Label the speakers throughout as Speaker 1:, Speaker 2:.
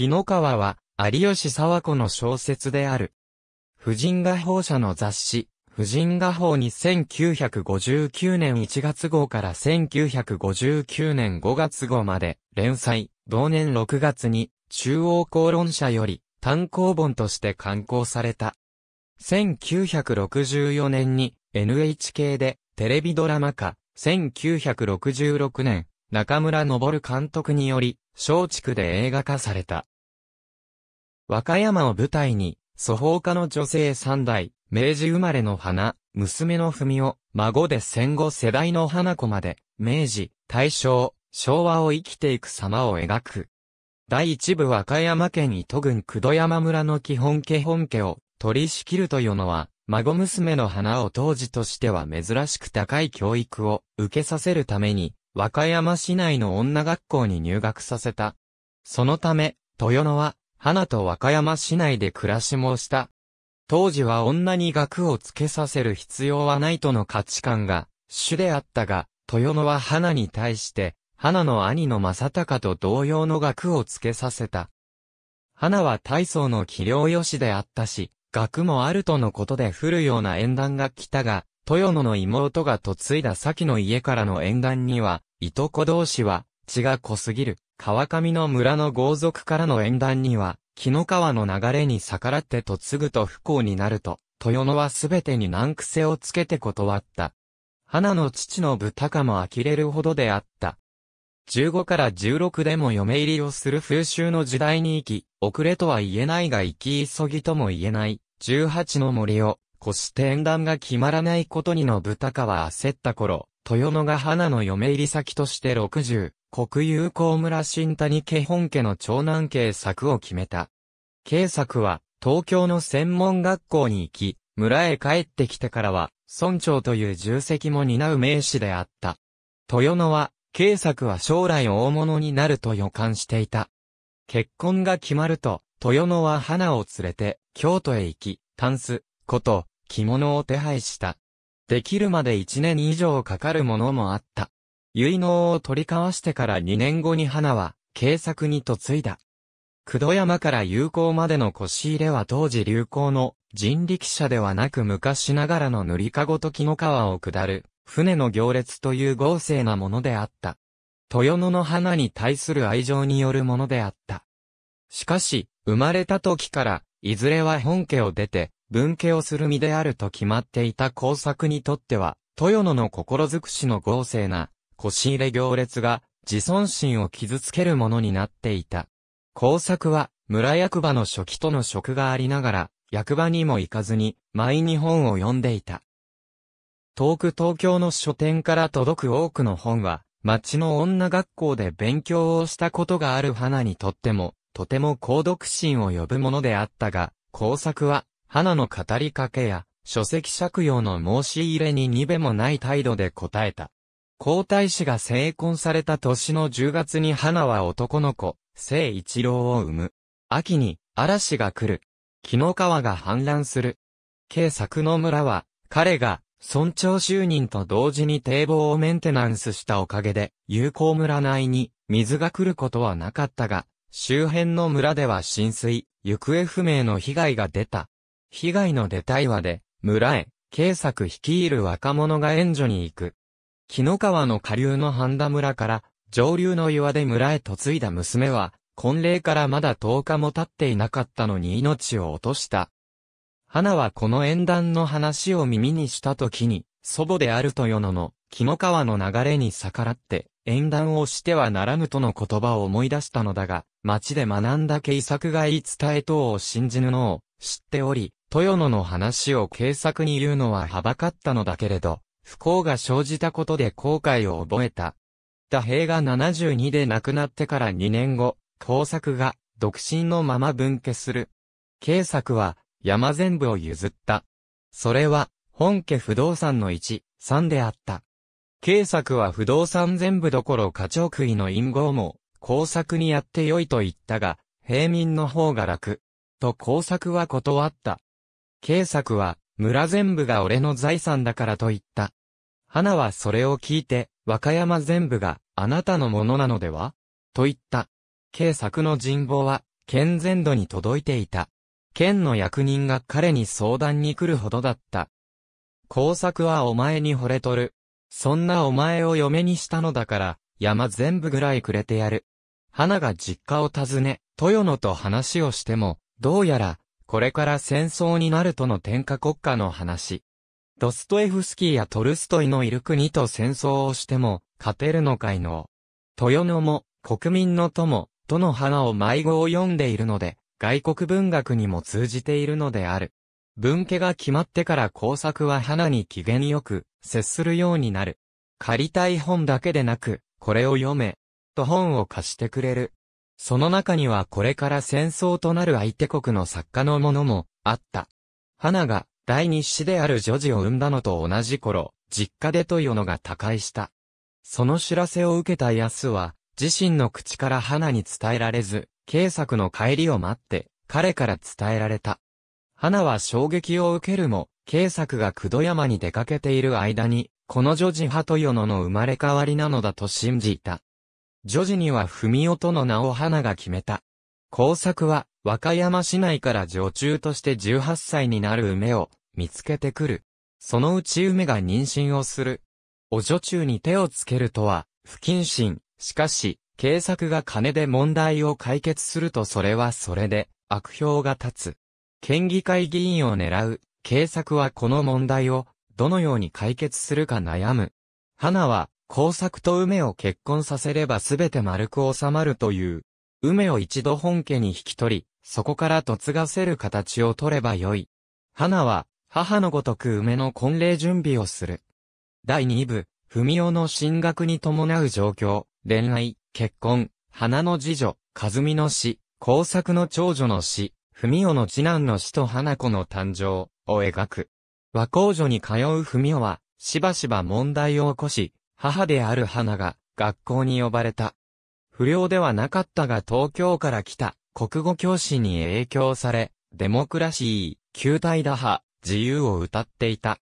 Speaker 1: 日野川は、有吉沢子の小説である。婦人画報社の雑誌、婦人画報に1959年1月号から1959年5月号まで連載、同年6月に中央公論社より単行本として刊行された。1964年に NHK でテレビドラマ化、1966年中村昇監督により松竹で映画化された。和歌山を舞台に、祖宝家の女性三代、明治生まれの花、娘の文を、孫で戦後世代の花子まで、明治、大正、昭和を生きていく様を描く。第一部和歌山県都郡久度山村の基本家本家を取り仕切るというのは、孫娘の花を当時としては珍しく高い教育を受けさせるために、和歌山市内の女学校に入学させた。そのため、豊野は、花と和歌山市内で暮らしもした。当時は女に額をつけさせる必要はないとの価値観が主であったが、豊野は花に対して、花の兄の正隆と同様の額をつけさせた。花は大層の器量良しであったし、額もあるとのことで降るような縁談が来たが、豊野の妹が嫁いだ先の家からの縁談には、いとこ同士は、血が濃すぎる。川上の村の豪族からの縁談には、木の川の流れに逆らって嫁ぐと不幸になると、豊野はすべてに難癖をつけて断った。花の父の豚かも呆れるほどであった。15から16でも嫁入りをする風習の時代に行き、遅れとは言えないが行き急ぎとも言えない、18の森を、越して縁談が決まらないことにの豚かは焦った頃、豊野が花の嫁入り先として60、国有公村新谷家本家の長男慶作を決めた。慶作は、東京の専門学校に行き、村へ帰ってきてからは、村長という重責も担う名士であった。豊野は、慶作は将来大物になると予感していた。結婚が決まると、豊野は花を連れて、京都へ行き、タンス、こと、着物を手配した。できるまで一年以上かかるものもあった。結納を取り交わしてから2年後に花は、警作に嫁いだ。九度山から友好までの腰入れは当時流行の人力車ではなく昔ながらの塗りかごと木の川を下る船の行列という豪勢なものであった。豊野の花に対する愛情によるものであった。しかし、生まれた時から、いずれは本家を出て、分家をする身であると決まっていた工作にとっては、豊野の心尽くしの豪勢な腰入れ行列が自尊心を傷つけるものになっていた。工作は村役場の初期との職がありながら役場にも行かずに毎日本を読んでいた。遠く東京の書店から届く多くの本は町の女学校で勉強をしたことがある花にとってもとても高読心を呼ぶものであったが、工作は花の語りかけや書籍借用の申し入れににべもない態度で答えた。皇太子が成婚された年の10月に花は男の子、聖一郎を産む。秋に嵐が来る。木の川が氾濫する。慶作の村は、彼が村長就任と同時に堤防をメンテナンスしたおかげで、友好村内に水が来ることはなかったが、周辺の村では浸水、行方不明の被害が出た。被害の出たいわで、村へ、慶作率いる若者が援助に行く。木の川の下流の半田村から、上流の岩で村へ嫁いだ娘は、婚礼からまだ10日も経っていなかったのに命を落とした。花はこの縁談の話を耳にした時に、祖母である豊野の、木の川の流れに逆らって、縁談をしてはならぬとの言葉を思い出したのだが、町で学んだ計作が言い伝え等を信じぬのを知っており、豊野の話を計作に言うのははばかったのだけれど、不幸が生じたことで後悔を覚えた。打兵が72で亡くなってから2年後、工作が独身のまま分家する。慶作は山全部を譲った。それは本家不動産の1、3であった。慶作は不動産全部どころ課長いの陰謀も工作にやってよいと言ったが、平民の方が楽。と工作は断った。慶作は村全部が俺の財産だからと言った。花はそれを聞いて、和歌山全部があなたのものなのではと言った。慶作の人望は、県全土に届いていた。県の役人が彼に相談に来るほどだった。工作はお前に惚れとる。そんなお前を嫁にしたのだから、山全部ぐらいくれてやる。花が実家を訪ね、豊野と話をしても、どうやら、これから戦争になるとの天下国家の話。ドストエフスキーやトルストイのいる国と戦争をしても、勝てるのかいの。豊野も、国民の友、との花を迷子を読んでいるので、外国文学にも通じているのである。文家が決まってから工作は花に機嫌よく、接するようになる。借りたい本だけでなく、これを読め、と本を貸してくれる。その中にはこれから戦争となる相手国の作家のものも、あった。花が、第二子である女児を産んだのと同じ頃、実家で豊野が他界した。その知らせを受けた安は、自身の口から花に伝えられず、慶作の帰りを待って、彼から伝えられた。花は衝撃を受けるも、慶作が九度山に出かけている間に、この女児派豊野の生まれ変わりなのだと信じた。女児には文夫との名を花が決めた。工作は、和歌山市内から女中として18歳になる梅を、見つけてくる。そのうち梅が妊娠をする。お女中に手をつけるとは、不謹慎。しかし、警察が金で問題を解決するとそれはそれで、悪評が立つ。県議会議員を狙う、警察はこの問題を、どのように解決するか悩む。花は、工作と梅を結婚させればすべて丸く収まるという。梅を一度本家に引き取り、そこから嫁がせる形を取ればよい。花は、母のごとく梅の婚礼準備をする。第2部、文雄の進学に伴う状況、恋愛、結婚、花の次女、和美の死、工作の長女の死、文雄の次男の死と花子の誕生を描く。和工女に通う文雄は、しばしば問題を起こし、母である花が学校に呼ばれた。不良ではなかったが東京から来た国語教師に影響され、デモクラシー、旧体打破、自由を歌っていた。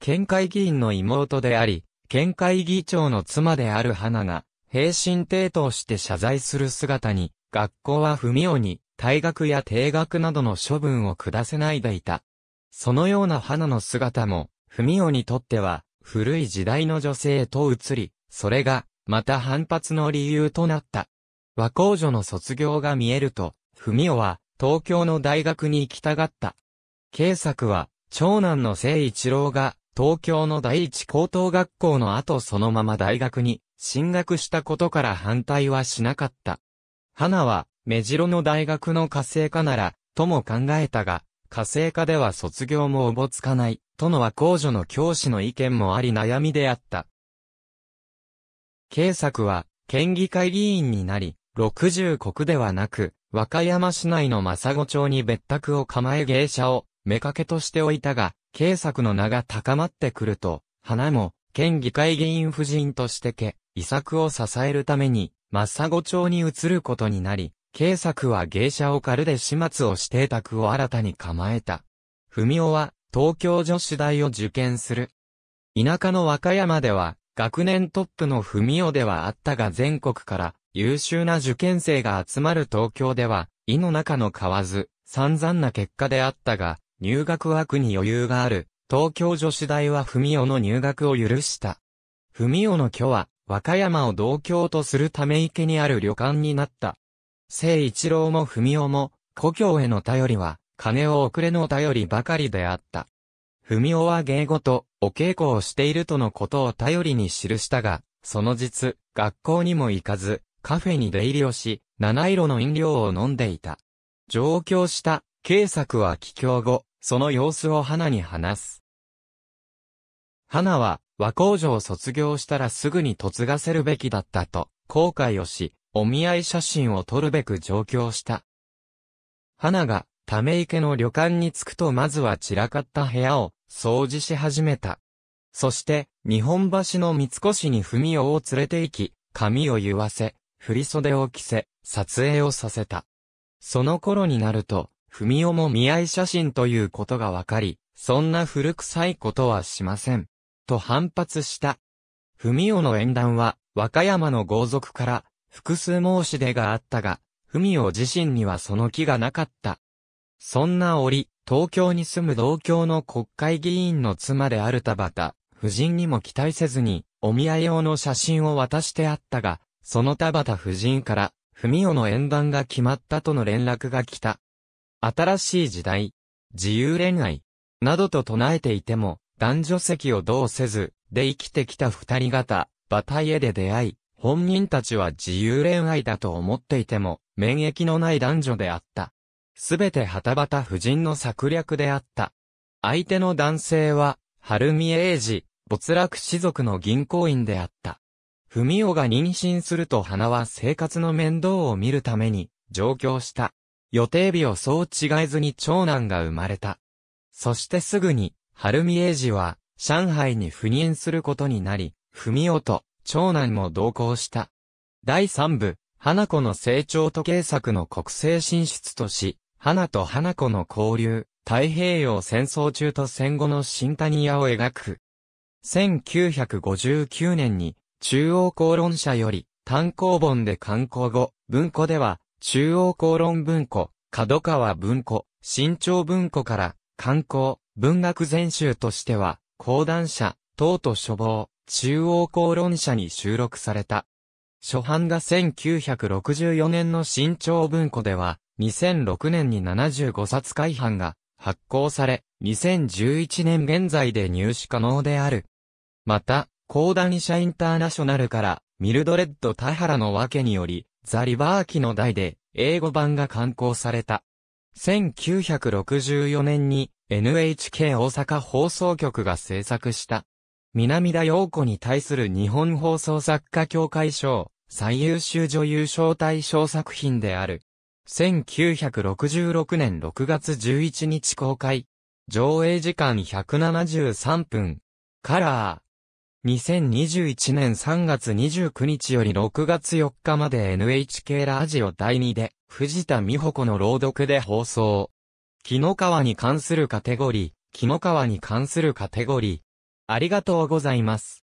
Speaker 1: 県会議員の妹であり、県会議長の妻である花が、平身抵当して謝罪する姿に、学校は不妙に、退学や定学などの処分を下せないでいた。そのような花の姿も、不妙にとっては、古い時代の女性と移り、それが、また反発の理由となった。和光女の卒業が見えると、文夫は、東京の大学に行きたがった。慶作は、長男の聖一郎が、東京の第一高等学校の後そのまま大学に進学したことから反対はしなかった。花は、目白の大学の火星科なら、とも考えたが、火星科では卒業もおぼつかない、とのは公女の教師の意見もあり悩みであった。慶作は、県議会議員になり、60国ではなく、和歌山市内の正子町に別宅を構え芸者を目かけとしておいたが、慶作の名が高まってくると、花も、県議会議員夫人としてけ、遺作を支えるために、真砂町に移ることになり、慶作は芸者を狩るで始末をして宅を新たに構えた。文雄は、東京女子大を受験する。田舎の和歌山では、学年トップの文雄ではあったが全国から優秀な受験生が集まる東京では、意の中の買わず、散々な結果であったが、入学枠に余裕がある、東京女子大は文雄の入学を許した。文雄の居は、和歌山を同郷とするため池にある旅館になった。聖一郎も文雄も、故郷への頼りは、金を遅れの頼りばかりであった。文雄は芸語と、お稽古をしているとのことを頼りに記したが、その実、学校にも行かず、カフェに出入りをし、七色の飲料を飲んでいた。上京した、慶作は帰郷後、その様子を花に話す。花は、和工場を卒業したらすぐに嫁がせるべきだったと、後悔をし、お見合い写真を撮るべく上京した。花が、ため池の旅館に着くとまずは散らかった部屋を、掃除し始めた。そして、日本橋の三越に文雄を連れて行き、髪を言わせ、振袖を着せ、撮影をさせた。その頃になると、文雄も見合い写真ということがわかり、そんな古臭いことはしません。と反発した。文夫の縁談は、和歌山の豪族から、複数申し出があったが、文夫自身にはその気がなかった。そんな折、東京に住む同郷の国会議員の妻である田畑、夫人にも期待せずに、お見合い用の写真を渡してあったが、その田畑夫人から、文夫の縁談が決まったとの連絡が来た。新しい時代、自由恋愛、などと唱えていても、男女席をどうせず、で生きてきた二人方、バタイエで出会い、本人たちは自由恋愛だと思っていても、免疫のない男女であった。すべてはたばた夫人の策略であった。相手の男性は、春見英治、没落士族の銀行員であった。文雄が妊娠すると花は生活の面倒を見るために、上京した。予定日をそう違えずに長男が生まれた。そしてすぐに、春美英二は、上海に赴任することになり、文夫と、長男も同行した。第三部、花子の成長と計作の国政進出とし、花と花子の交流、太平洋戦争中と戦後の新谷屋を描く。1959年に、中央公論社より、単行本で刊行後、文庫では、中央公論文庫、角川文庫、新潮文庫から、観光、文学全集としては、講談社、党と書房、中央公論社に収録された。初版が1964年の新潮文庫では、2006年に75冊改版が発行され、2011年現在で入手可能である。また、講談社インターナショナルから、ミルドレッド・田原の訳により、ザ・リバーキの代で、英語版が刊行された。1964年に NHK 大阪放送局が制作した。南田陽子に対する日本放送作家協会賞、最優秀女優賞対象作品である。1966年6月11日公開。上映時間173分。カラー、2021年3月29日より6月4日まで NHK ラジオ第2で、藤田美穂子の朗読で放送。木の川に関するカテゴリー、木の川に関するカテゴリー。ありがとうございます。